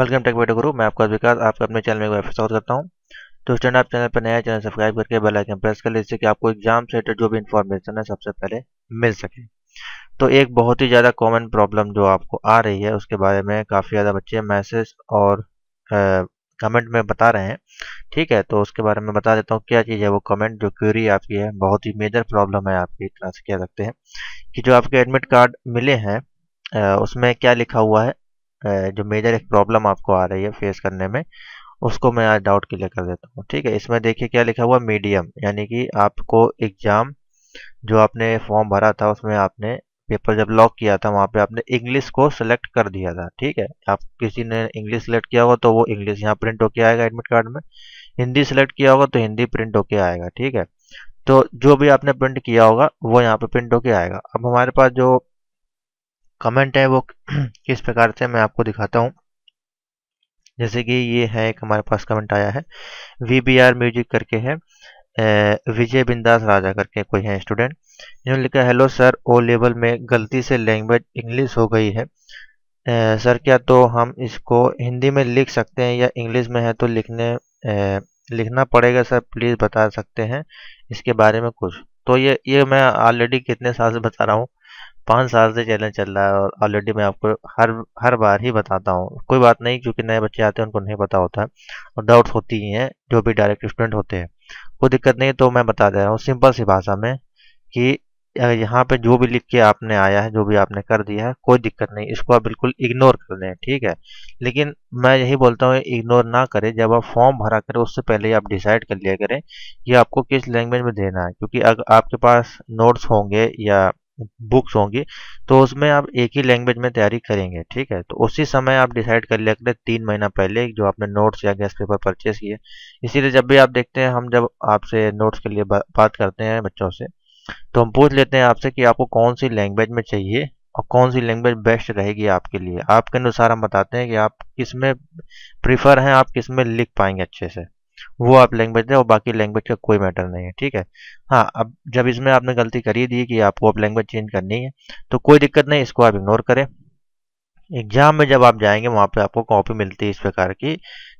welcome take बेटो गुरु मैं आपका विकास आपका अपने चैनल में बार स्वागत करता हूं तो स्टैंड आप चैनल पर नया चैनल सब्सक्राइब करके बेल आइकन प्रेस कर लीजिए कि आपको एग्जाम से रिलेटेड जो भी इन्फॉर्मेशन है सबसे पहले मिल सके तो एक बहुत ही ज़्यादा कॉमन प्रॉब्लम जो आपको आ रही है उसके बारे में काफ़ी ज़्यादा बच्चे मैसेज और कमेंट में बता रहे हैं ठीक है तो उसके बारे में बता देता हूँ क्या चीज़ है वो कमेंट जो क्यूरी आपकी है बहुत ही मेजर प्रॉब्लम है आपकी इतना तरह से कह सकते हैं कि जो आपके एडमिट कार्ड मिले हैं उसमें क्या लिखा हुआ है जो मेजर एक प्रॉब्लम आपको आ रही है फेस करने में उसको मैं आज डाउट क्लियर कर देता हूँ ठीक है इसमें देखिए क्या लिखा हुआ मीडियम यानी कि आपको एग्ज़ाम जो आपने फॉर्म भरा था उसमें आपने पेपर जब लॉक किया था वहाँ पे आपने इंग्लिश को सिलेक्ट कर दिया था ठीक है आप किसी ने इंग्लिश सिलेक्ट किया होगा तो वो इंग्लिश यहाँ प्रिंट होके आएगा एडमिट कार्ड में हिंदी सिलेक्ट किया होगा तो हिंदी प्रिंट होके आएगा ठीक है तो जो भी आपने प्रिंट किया होगा वो यहाँ पे प्रिंट होके आएगा अब हमारे पास जो कमेंट है वो किस प्रकार से मैं आपको दिखाता हूँ जैसे कि ये है एक हमारे पास कमेंट आया है वी बी आर म्यूजिक करके है विजय बिंदास राजा करके कोई है स्टूडेंट इन्होंने लिखा हेलो सर ओ लेवल में गलती से लैंग्वेज इंग्लिश हो गई है ए, सर क्या तो हम इसको हिंदी में लिख सकते हैं या इंग्लिश में है तो लिखने ए, लिखना पड़ेगा सर प्लीज़ बता सकते हैं इसके बारे में कुछ तो ये ये मैं ऑलरेडी कितने साल से बता रहा हूँ पाँच साल से चैलेंज चल रहा है और ऑलरेडी मैं आपको हर हर बार ही बताता हूँ कोई बात नहीं क्योंकि नए बच्चे आते हैं उनको नहीं पता होता है और डाउट्स होती ही हैं जो भी डायरेक्ट स्टूडेंट होते हैं कोई दिक्कत नहीं तो मैं बता दे रहा हूँ सिंपल सी भाषा में कि यहाँ पे जो भी लिख के आपने आया है जो भी आपने कर दिया है कोई दिक्कत नहीं इसको आप बिल्कुल इग्नोर कर दें ठीक है लेकिन मैं यही बोलता हूँ इग्नोर ना करें जब आप फॉर्म भरा करें उससे पहले ही आप डिसाइड कर लिया करें कि आपको किस लैंग्वेज में देना है क्योंकि अगर आपके पास नोट्स होंगे या बुक्स होंगी तो उसमें आप एक ही लैंग्वेज में तैयारी करेंगे ठीक है तो उसी समय आप डिसाइड कर लिया करें तीन महीना पहले जो आपने नोट्स या गैस पेपर परचेस किए इसीलिए जब भी आप देखते हैं हम जब आपसे नोट्स के लिए बा, बात करते हैं बच्चों से तो हम पूछ लेते हैं आपसे कि आपको कौन सी लैंग्वेज में चाहिए और कौन सी लैंग्वेज बेस्ट रहेगी आपके लिए आपके अनुसार हम बताते हैं कि आप किस में प्रीफर हैं आप किस में लिख पाएंगे अच्छे से वो आप लैंग्वेज दें और बाकी लैंग्वेज का कोई मैटर नहीं है ठीक है हाँ अब जब इसमें आपने गलती करी दी कि आपको अब लैंग्वेज चेंज करनी है तो कोई दिक्कत नहीं इसको आप इग्नोर करें एग्जाम में जब आप जाएंगे वहाँ पे आपको कॉपी मिलती है इस प्रकार की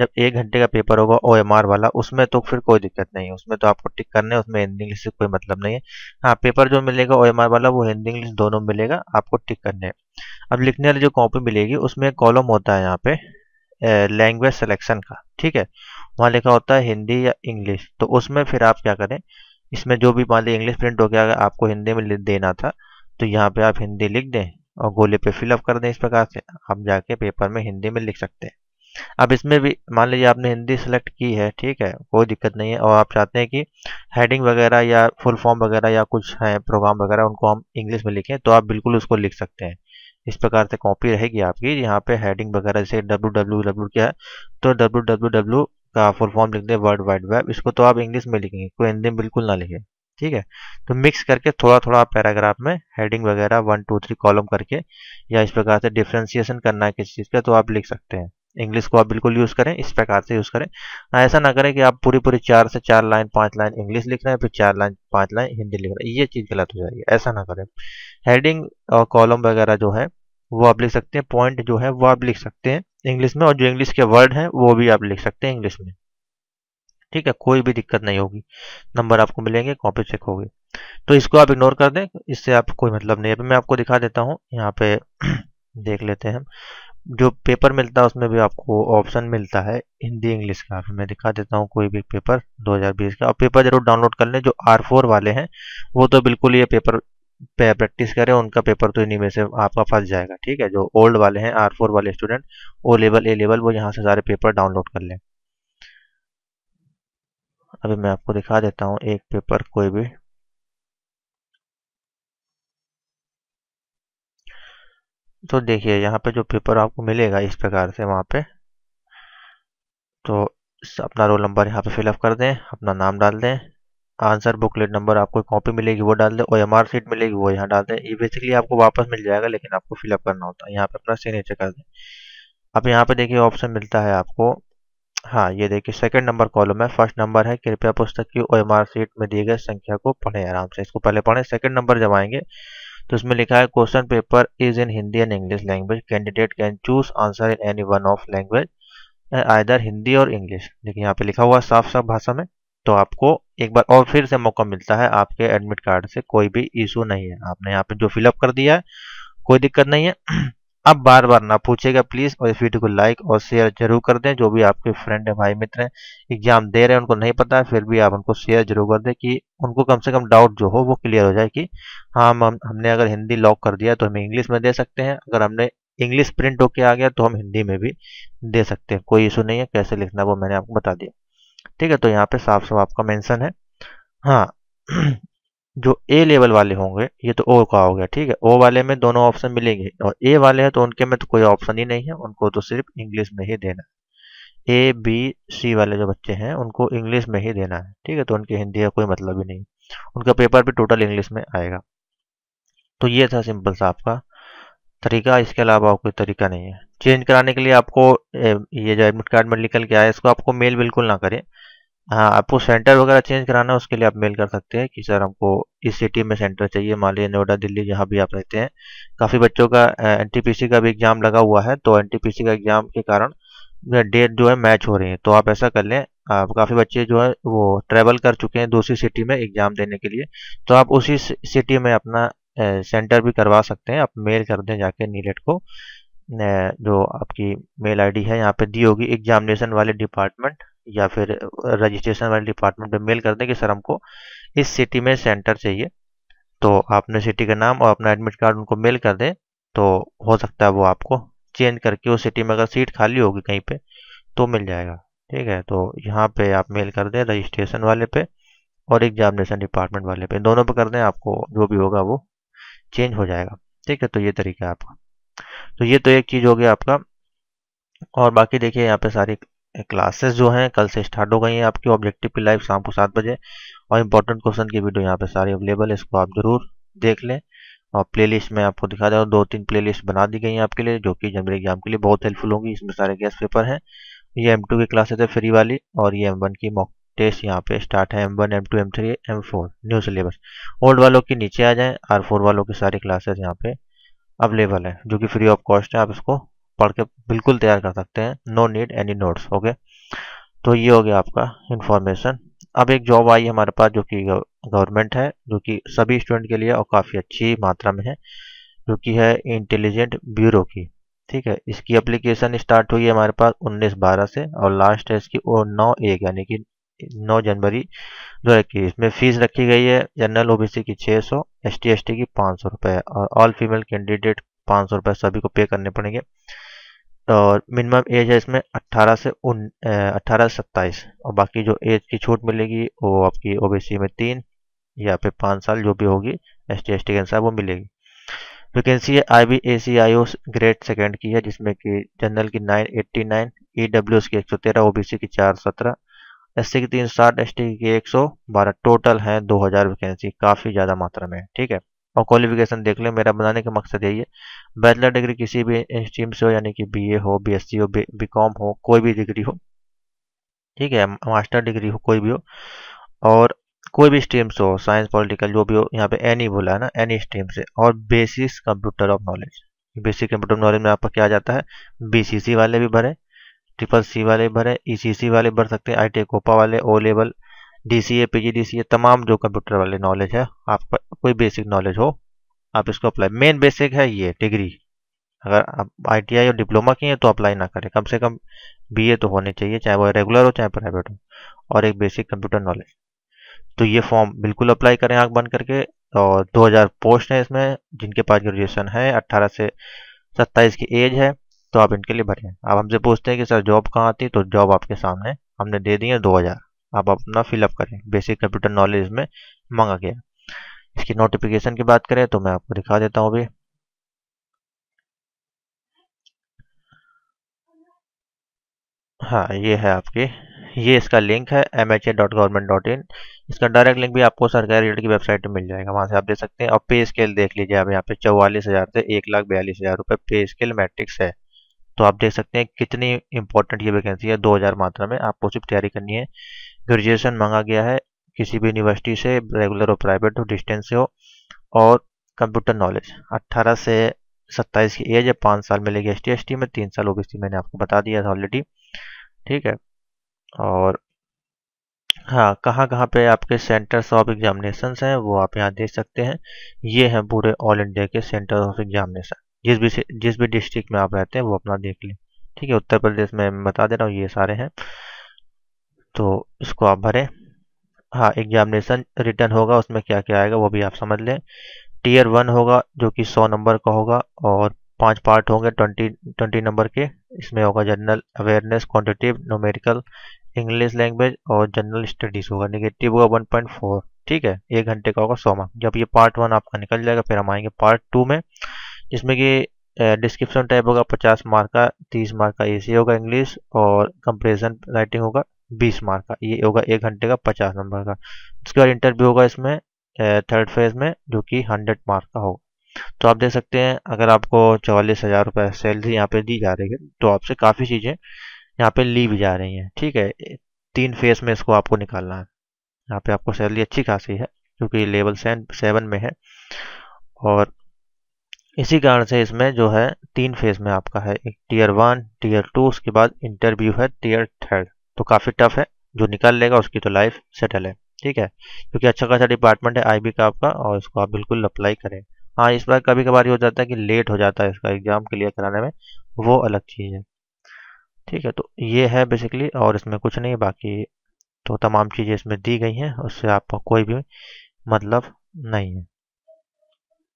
जब एक घंटे का पेपर होगा ओ एम आर वाला उसमें तो फिर कोई दिक्कत नहीं है उसमें तो आपको टिक करने उसमें हिंदी इंग्लिश से कोई मतलब नहीं है हाँ पेपर जो मिलेगा ओ एम आर वाला वो हिंदी इंग्लिश दोनों मिलेगा आपको टिक करने अब लिखने वाली जो कॉपी मिलेगी उसमें एक कॉलम होता है यहाँ पे लैंग्वेज सिलेक्शन का ठीक है वहाँ लिखा होता है हिंदी या इंग्लिश तो उसमें फिर आप क्या करें इसमें जो भी मान लीजिए इंग्लिश प्रिंट हो गया अगर आपको हिंदी में देना था तो यहाँ पे आप हिंदी लिख दें और गोले पे फिलअप कर दें इस प्रकार से आप जाके पेपर में हिंदी में लिख सकते हैं अब इसमें भी मान लीजिए आपने हिंदी सेलेक्ट की है ठीक है कोई दिक्कत नहीं है और आप चाहते हैं कि हेडिंग वगैरह या फुल फॉर्म वगैरह या कुछ है प्रोग्राम वगैरह उनको हम इंग्लिश में लिखें तो आप बिल्कुल उसको लिख सकते हैं इस प्रकार से कॉपी रहेगी आपकी यहाँ पे हेडिंग वगैरह जैसे डब्लू डब्लू डब्ल्यू क्या है तो डब्ल्यू डब्ल्यू डब्ल्यू का फुल फॉर्म लिख दें वर्ल्ड वाइड वेब इसको तो आप इंग्लिश में लिखेंगे कोई हिंदी में बिल्कुल ना लिखे ठीक है तो मिक्स करके थोड़ा थोड़ा पैराग्राफ में हेडिंग वगैरह वन टू थ्री कॉलम करके या इस प्रकार से डिफ्रेंसिएशन करना है किसी चीज़ का तो आप लिख सकते हैं इंग्लिश को आप बिल्कुल यूज़ करें इस प्रकार से यूज़ करें हाँ, ऐसा ना करें कि आप पूरी पूरी चार से चार लाइन पांच लाइन इंग्लिश लिख रहे हैं फिर चार लाइन पांच लाइन हिंदी लिख रहे हैं ये चीज़ गलत हो जाएगी ऐसा ना करें हेडिंग और कॉलम वगैरह जो है वो आप लिख सकते हैं पॉइंट जो है वो आप लिख सकते हैं इंग्लिश में और जो इंग्लिश के वर्ड है वो भी आप लिख सकते हैं इंग्लिश में ठीक है कोई भी दिक्कत नहीं होगी नंबर आपको मिलेंगे कॉपी चेक होगी तो इसको आप इग्नोर कर दें इससे आप कोई मतलब नहीं है मैं आपको दिखा देता हूँ यहाँ पे देख लेते हैं जो पेपर मिलता है उसमें भी आपको ऑप्शन मिलता है हिंदी इंग्लिश का मैं दिखा देता हूँ कोई भी पेपर 2020 का और पेपर जरूर डाउनलोड कर लें जो आर फोर वाले हैं वो तो बिल्कुल ये पेपर पे प्रैक्टिस करें उनका पेपर तो इन्हीं में से आपका फंस जाएगा ठीक है जो ओल्ड वाले हैं आर फोर वाले student O level A level वो यहाँ से सारे पेपर डाउनलोड कर लें अभी मैं आपको दिखा देता हूँ एक पेपर कोई भी तो देखिए यहाँ पे जो पेपर आपको मिलेगा इस प्रकार से वहाँ पे तो अपना रोल नंबर यहाँ पे फिलअप कर दें अपना नाम डाल दें आंसर बुकलेट नंबर आपको कॉपी मिलेगी वो डाल दें और एम आर सीट मिलेगी वो यहाँ डाल दें ये बेसिकली आपको वापस मिल जाएगा लेकिन आपको फिलअप करना होता है यहाँ पे अपना सिग्नेचर कर दें अब यहाँ पे देखिए ऑप्शन मिलता है आपको हाँ ये देखिए सेकंड नंबर कॉलम है फर्स्ट नंबर है कृपया पुस्तक की ओ एम आर सीट में दिए गए संख्या को पढ़ें आराम से इसको पहले पढ़ें सेकंड नंबर जब आएंगे तो इसमें लिखा है question paper is in Hindi and English language candidate can choose answer in any one of language either Hindi और इंग्लिश लेकिन यहाँ पे लिखा हुआ साफ साफ भाषा में तो आपको एक बार और फिर से मौका मिलता है आपके एडमिट कार्ड से कोई भी इशू नहीं है आपने यहाँ पे जो फिलअप कर दिया है कोई दिक्कत नहीं है अब बार बार ना पूछेगा प्लीज और इस वीडियो को लाइक और शेयर जरूर कर दें जो भी आपके फ्रेंड है भाई मित्र हैं एग्जाम दे रहे हैं उनको नहीं पता है फिर भी आप उनको शेयर जरूर कर दें कि उनको कम से कम डाउट जो हो वो क्लियर हो जाए कि हाँ हम हमने अगर हिंदी लॉक कर दिया तो हम इंग्लिश में दे सकते हैं अगर हमने इंग्लिश प्रिंट होके आ गया तो हम हिंदी में भी दे सकते हैं कोई इशू नहीं है कैसे लिखना वो मैंने आपको बता दिया ठीक है तो यहाँ पे साफ साफ आपका मैंसन है हाँ जो ए लेवल वाले होंगे ये तो ओ का हो गया ठीक है ओ वाले में दोनों ऑप्शन मिलेंगे और ए वाले हैं तो उनके में तो कोई ऑप्शन ही नहीं है उनको तो सिर्फ इंग्लिश में ही देना है ए बी सी वाले जो बच्चे हैं उनको इंग्लिश में ही देना है ठीक है तो उनके हिंदी का कोई मतलब ही नहीं उनका पेपर भी टोटल इंग्लिश में आएगा तो ये था सिंपल सा आपका तरीका इसके अलावा और कोई तरीका नहीं है चेंज कराने के लिए आपको ये जो एडमिट कार्ड में निकल के आया इसको आपको मेल बिल्कुल ना करें हाँ आपको सेंटर वगैरह चेंज कराना है उसके लिए आप मेल कर सकते हैं कि सर हमको इस सिटी में सेंटर चाहिए मान लीजिए नोएडा दिल्ली जहाँ भी आप रहते हैं काफ़ी बच्चों का एनटीपीसी का भी एग्ज़ाम लगा हुआ है तो एनटीपीसी का एग्ज़ाम के कारण डेट जो है मैच हो रही है तो आप ऐसा कर लें आप काफ़ी बच्चे जो है वो ट्रैवल कर चुके हैं दूसरी सिटी में एग्ज़ाम देने के लिए तो आप उसी सिटी में अपना सेंटर भी करवा सकते हैं आप मेल कर दें जाके नीलेट को जो आपकी मेल आईडी है यहाँ पे दी होगी एग्जामिनेशन वाले डिपार्टमेंट या फिर रजिस्ट्रेशन वाले डिपार्टमेंट पे मेल कर दें कि सर हमको इस सिटी में सेंटर चाहिए तो आपने सिटी का नाम और अपना एडमिट कार्ड उनको मेल कर दें तो हो सकता है वो आपको चेंज करके उस सिटी में अगर सीट खाली होगी कहीं पर तो मिल जाएगा ठीक है तो यहाँ पर आप मेल कर दें रजिस्ट्रेशन वाले पे और एग्जामिनेशन डिपार्टमेंट वाले पे दोनों पे कर दें आपको जो भी होगा वो चेंज हो जाएगा ठीक है तो ये तरीका है आपका तो ये तो एक चीज़ हो गया आपका और बाकी देखिए यहाँ पे सारी क्लासेस जो हैं कल से स्टार्ट हो गई हैं आपकी ऑब्जेक्टिव की लाइव शाम को सात बजे और इंपॉर्टेंट क्वेश्चन की वीडियो यहाँ पे सारी अवेलेबल है इसको आप ज़रूर देख लें और प्लेलिस्ट में आपको दिखा दें रहा हूँ दो तीन प्लेलिस्ट बना दी गई हैं आपके लिए जो कि जनवरी एग्जाम के लिए बहुत हेल्पफुल होंगी इसमें सारे गैस पेपर हैं ये एम टू की क्लासेस है फ्री वाली और ये एम वन की मॉक टेस्ट यहाँ पे स्टार्ट है M one M two M three M four new syllabus old वालों के नीचे आ जाएं आर फोर वालों की सारी क्लासेस यहाँ पे अवेलेबल है जो कि फ्री ऑफ कॉस्ट है आप इसको पढ़ के बिल्कुल तैयार कर सकते हैं no need any notes okay तो ये हो गया आपका इन्फॉर्मेशन अब एक जॉब आई हमारे पास जो कि गवर्नमेंट है जो कि सभी स्टूडेंट के लिए और काफ़ी अच्छी मात्रा में है जो कि है इंटेलिजेंट ब्यूरो की ठीक है इसकी एप्लीकेशन स्टार्ट हुई है हमारे पास उन्नीस बारह से और लास्ट है इसकी और नौ एक यानी कि नौ जनवरी दो हज़ार इक्कीस में फीस रखी गई है जनरल ओबीसी की छः सौ एस टी एस टी की पाँच सौ रुपये और ऑल फीमेल कैंडिडेट पाँच सौ रुपये सभी को पे करने पड़ेंगे और मिनिमम एज है इसमें अट्ठारह से उन अट्ठारह से सत्ताईस और बाकी जो एज की छूट मिलेगी वो आपकी ओबीसी में तीन या फिर पाँच साल जो भी होगी एस टी एस टी के अनुसार वो मिलेगी वैकेंसी है I B A C I O grade second की है जिसमें कि जनरल की nine eighty nine E W S की एक सौ तेरह ओ बी सी की चार सत्रह एससी की तीन साठ एस की एक सौ बारह टोटल है दो हजार वैकेंसी काफ़ी ज़्यादा मात्रा में ठीक है और क्वालिफिकेशन देख लें मेरा बनाने का मकसद यही है बैचलर डिग्री किसी भी स्ट्रीम से हो यानी कि बीए हो बीएससी हो बी कॉम हो कोई भी डिग्री हो ठीक है मास्टर डिग्री हो कोई भी हो और कोई भी स्ट्रीम से हो साइंस पॉलिटिकल जो भी हो यहाँ पे एनी बोला है ना एनी स्ट्रीम से और basis computer of knowledge basic computer knowledge में आपका क्या आ जाता है बीसीसी वाले भी भरे ट्रिपल सी वाले भरें ई e वाले भर सकते हैं आई टी कोपा वाले O level D C A P G D C A तमाम जो कंप्यूटर वाले नॉलेज है आपका कोई बेसिक नॉलेज हो आप इसको अप्लाई मेन बेसिक है ये डिग्री अगर आप आई और डिप्लोमा किए हैं तो अप्लाई ना करें कम से कम बीए तो होने चाहिए चाहे वो रेगुलर हो चाहे प्राइवेट हो और एक बेसिक कंप्यूटर नॉलेज तो ये फॉर्म बिल्कुल अप्लाई करें आँख बंद करके और दो पोस्ट हैं इसमें जिनके पास ग्रेजुएसन है अट्ठारह से सत्ताईस की एज है तो आप इनके लिए भरें आप हमसे पूछते हैं कि सर जॉब कहाँ आती तो जॉब आपके सामने हमने दे दी है दो हज़ार आप अपना फिलअप करें बेसिक कंप्यूटर नॉलेज में मांगा गया इसकी नोटिफिकेशन की बात करें तो मैं आपको दिखा देता हूँ अभी हाँ ये है आपकी ये इसका लिंक है M H A dot government dot in इसका डायरेक्ट लिंक भी आपको सरकारी रेट की वेबसाइट पर मिल जाएगा वहाँ से आप देख सकते हैं और पे स्केल देख लीजिए आप यहाँ पे चौवालीस हज़ार से एक लाख बयालीस हज़ार रुपये पे स्केल मैट्रिक्स है तो आप देख सकते हैं कितनी इंपॉर्टेंट ये वैकेंसी है 2000 मात्रा में आपको सिर्फ तैयारी करनी है ग्रेजुएशन मांगा गया है किसी भी यूनिवर्सिटी से रेगुलर हो प्राइवेट हो डिस्टेंस से हो और कंप्यूटर नॉलेज 18 से 27 की एज है पाँच साल मिलेगी एस टी में तीन साल ओबीसी मैंने आपको बता दिया था ऑलरेडी ठीक है और हाँ कहाँ कहाँ पे आपके सेंटर्स ऑफ एग्जामिनेशन हैं वो आप यहाँ देख सकते हैं ये हैं पूरे ऑल इंडिया के सेंटर ऑफ एग्जामिनेशन जिस भी जिस भी डिस्ट्रिक्ट में आप रहते हैं वो अपना देख लें ठीक है उत्तर प्रदेश में बता दे रहा हूँ ये सारे हैं तो इसको आप भरें हाँ एग्जामिनेशन रिटर्न होगा उसमें क्या क्या आएगा वो भी आप समझ लें टीयर वन होगा जो कि सौ नंबर का होगा और पांच पार्ट होंगे ट्वेंटी ट्वेंटी नंबर के इसमें होगा general awareness quantitative numerical English language और जनरल स्टडीज होगा निगेटिव होगा वन पॉइंट फोर ठीक है एक घंटे का होगा सौ मार्क जब ये पार्ट वन आपका निकल जाएगा फिर हम आएंगे पार्ट टू में जिसमें कि डिस्क्रिप्शन टाइप होगा पचास मार्क का तीस मार्क का ए होगा इंग्लिश और कंपेरिजन राइटिंग होगा बीस मार्क का ये होगा एक घंटे का पचास नंबर का उसके बाद इंटरव्यू होगा इसमें थर्ड फेज में जो कि हंड्रेड मार्क का होगा तो आप देख सकते हैं अगर आपको चौवालीस हज़ार रुपये सैलरी यहाँ पे दी जा रही है तो आपसे काफ़ी चीज़ें यहाँ पे ली भी जा रही हैं ठीक है तीन फेज में इसको आपको निकालना है यहाँ पे आपको सैलरी अच्छी खासी है क्योंकि लेवल सेवन में है और इसी कारण से इसमें जो है तीन फेज में आपका है एक टीयर वन टीयर टू उसके बाद इंटरव्यू है टीयर थर्ड तो काफ़ी टफ है जो निकाल लेगा उसकी तो लाइफ सेटल है ठीक है क्योंकि अच्छा खासा डिपार्टमेंट है आईबी का आपका और इसको आप बिल्कुल अप्लाई करें हाँ इस बार कभी कभार ये हो जाता है कि लेट हो जाता है इसका एग्जाम क्लियर कराने में वो अलग चीज़ है ठीक है तो ये है बेसिकली और इसमें कुछ नहीं बाकी तो तमाम चीज़ें इसमें दी गई हैं उससे आपका कोई भी मतलब नहीं है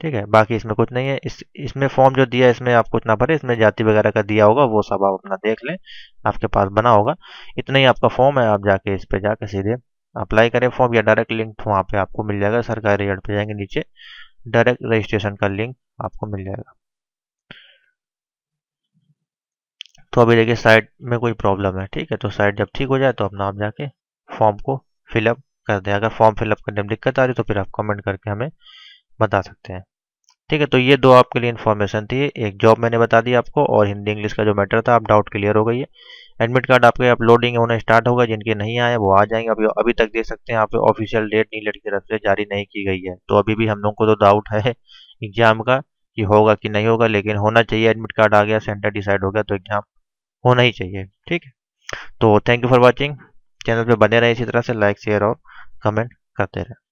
ठीक है बाकी इसमें कुछ नहीं है इस इसमें फॉर्म जो दिया है इसमें आपको इतना भरे इसमें जाति वगैरह का दिया होगा वो सब आप अपना देख लें आपके पास बना होगा इतना ही आपका फॉर्म है आप जाके इस पे जाके सीधे अप्लाई करें फॉर्म या डायरेक्ट लिंक वहाँ पे आपको मिल जाएगा सरकारी एड पे जाएंगे नीचे डायरेक्ट रजिस्ट्रेशन का लिंक आपको मिल जाएगा तो अभी देखिए साइट में कोई प्रॉब्लम है ठीक है तो साइट जब ठीक हो जाए तो अपना आप जाके फॉर्म को फिलअप कर दें अगर फॉर्म फिलअप करने में दिक्कत आ रही तो फिर आप कमेंट करके हमें बता सकते हैं ठीक है तो ये दो आपके लिए इन्फॉर्मेशन थी एक जॉब मैंने बता दी आपको और हिंदी इंग्लिश का जो मैटर था आप डाउट क्लियर हो गई है एडमिट कार्ड आपके अपलोडिंग होना स्टार्ट होगा जिनके नहीं आए वो आ जाएंगे अभी अभी तक दे सकते हैं आप ऑफिशियल डेट नीलेट की तरफ से जारी नहीं की गई है तो अभी भी हम लोग को तो डाउट है एग्जाम का कि होगा कि नहीं होगा लेकिन होना चाहिए एडमिट कार्ड आ गया सेंटर डिसाइड हो गया तो एग्जाम होना ही चाहिए ठीक है तो thank you for watching channel पर बने रहें इसी तरह से लाइक शेयर और कमेंट करते रहें